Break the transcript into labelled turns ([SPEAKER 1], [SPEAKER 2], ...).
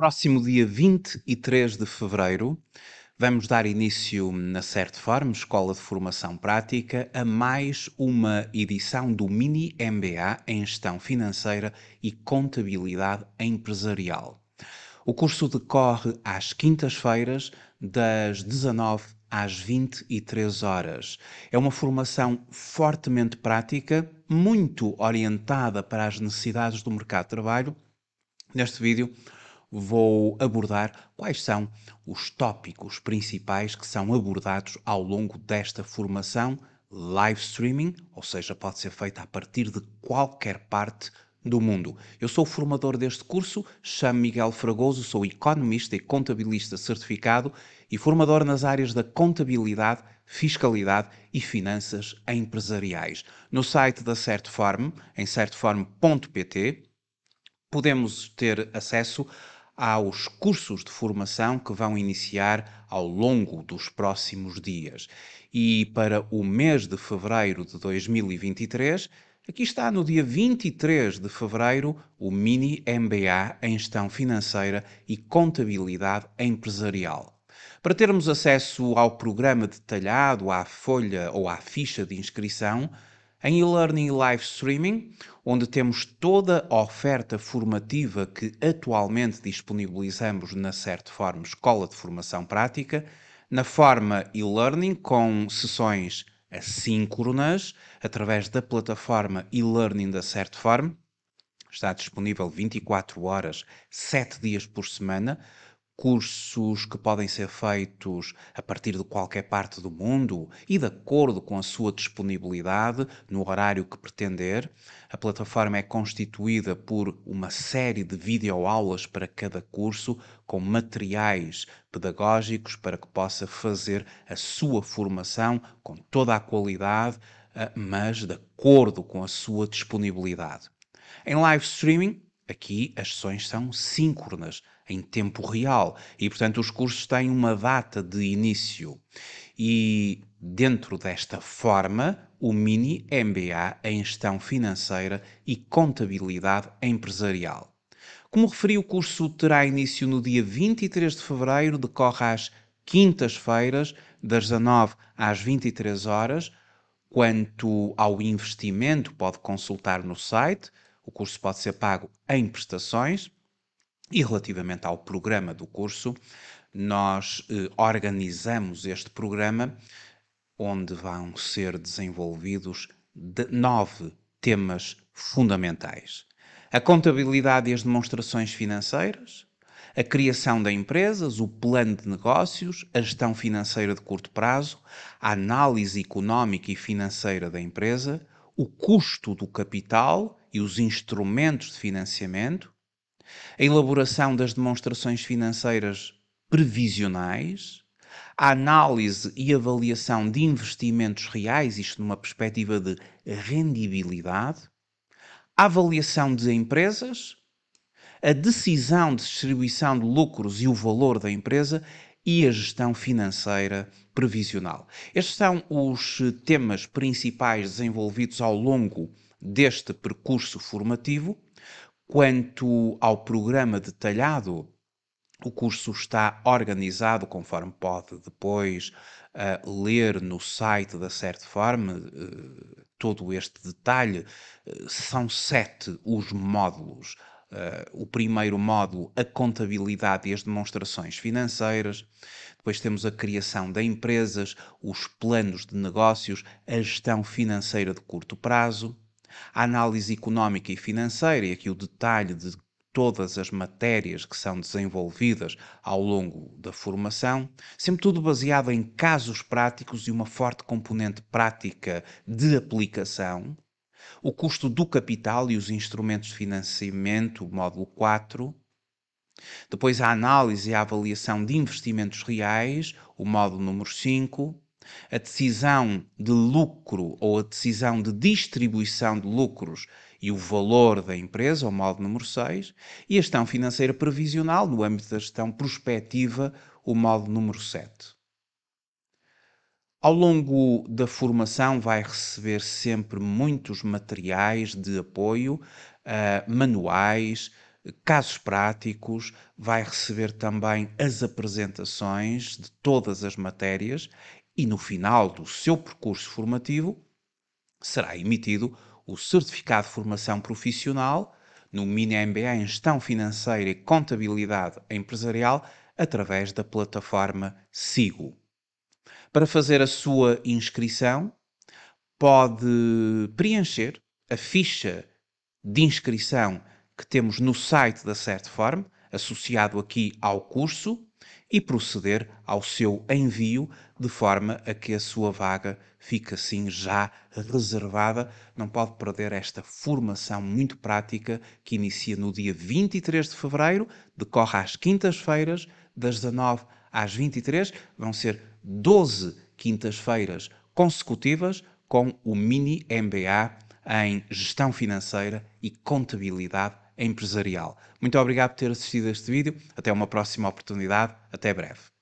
[SPEAKER 1] próximo dia 23 de fevereiro, vamos dar início na CertFarm, Escola de Formação Prática, a mais uma edição do Mini MBA em Gestão Financeira e Contabilidade Empresarial. O curso decorre às quintas-feiras, das 19 às 23 horas. É uma formação fortemente prática, muito orientada para as necessidades do mercado de trabalho. Neste vídeo, vou abordar quais são os tópicos principais que são abordados ao longo desta formação live streaming, ou seja, pode ser feita a partir de qualquer parte do mundo. Eu sou o formador deste curso, chamo Miguel Fragoso, sou economista e contabilista certificado e formador nas áreas da contabilidade, fiscalidade e finanças empresariais. No site da Certform, em certform.pt, podemos ter acesso aos cursos de formação que vão iniciar ao longo dos próximos dias. E para o mês de fevereiro de 2023, aqui está no dia 23 de fevereiro o Mini MBA em Gestão Financeira e Contabilidade Empresarial. Para termos acesso ao programa detalhado, à folha ou à ficha de inscrição, em e-learning live streaming, onde temos toda a oferta formativa que atualmente disponibilizamos na Certeform Escola de Formação Prática, na forma e-learning com sessões assíncronas através da plataforma e-learning da Certeform. Está disponível 24 horas, 7 dias por semana cursos que podem ser feitos a partir de qualquer parte do mundo e de acordo com a sua disponibilidade, no horário que pretender. A plataforma é constituída por uma série de videoaulas para cada curso, com materiais pedagógicos para que possa fazer a sua formação com toda a qualidade, eh, mas de acordo com a sua disponibilidade. Em live streaming, aqui as sessões são síncronas em tempo real e, portanto, os cursos têm uma data de início. E dentro desta forma, o mini MBA em Gestão Financeira e Contabilidade Empresarial. Como referi, o curso terá início no dia 23 de fevereiro, decorre às quintas-feiras, das 19 às 23 horas. Quanto ao investimento, pode consultar no site. O curso pode ser pago em prestações. E relativamente ao programa do curso, nós eh, organizamos este programa onde vão ser desenvolvidos de nove temas fundamentais: a contabilidade e as demonstrações financeiras, a criação de empresas, o plano de negócios, a gestão financeira de curto prazo, a análise económica e financeira da empresa, o custo do capital e os instrumentos de financiamento a elaboração das demonstrações financeiras previsionais, a análise e avaliação de investimentos reais, isto numa perspectiva de rendibilidade, a avaliação de empresas, a decisão de distribuição de lucros e o valor da empresa e a gestão financeira previsional. Estes são os temas principais desenvolvidos ao longo deste percurso formativo Quanto ao programa detalhado, o curso está organizado, conforme pode depois uh, ler no site da Certform, uh, eh, todo este detalhe. Uh, são sete os módulos. o primeiro módulo, a contabilidade e as demonstrações financeiras. Depois temos a criação de empresas, os planos de negócios, a gestão financeira de curto prazo a análise económica e financeira, e aqui o detalhe de todas as matérias que são desenvolvidas ao longo da formação, sempre tudo baseado em casos práticos e uma forte componente prática de aplicação, o custo do capital e os instrumentos de financiamento, módulo 4, depois a análise e a avaliação de investimentos reais, o módulo número 5, a decisão de lucro ou a decisão de distribuição de lucros e o valor da empresa, o modo número 6, e a gestão financeira previsional, no âmbito da gestão prospectiva, o modo número 7. Ao longo da formação, vai receber sempre muitos materiais de apoio, uh, manuais, casos práticos, vai receber também as apresentações de todas as matérias e no final do seu percurso formativo será emitido o Certificado de Formação Profissional no Mini MBA em Gestão Financeira e Contabilidade Empresarial através da plataforma Sigo. Para fazer a sua inscrição, pode preencher a ficha de inscrição que temos no site da Certform, associado aqui ao curso, e proceder ao seu envio, de forma a que a sua vaga fique assim já reservada. Não pode perder esta formação muito prática que inicia no dia 23 de fevereiro, decorre às quintas-feiras, das 19 às 23, vão ser 12 quintas-feiras consecutivas com o mini MBA em gestão financeira e contabilidade empresarial. Muito obrigado por ter assistido a este vídeo. Até uma próxima oportunidade. Até breve.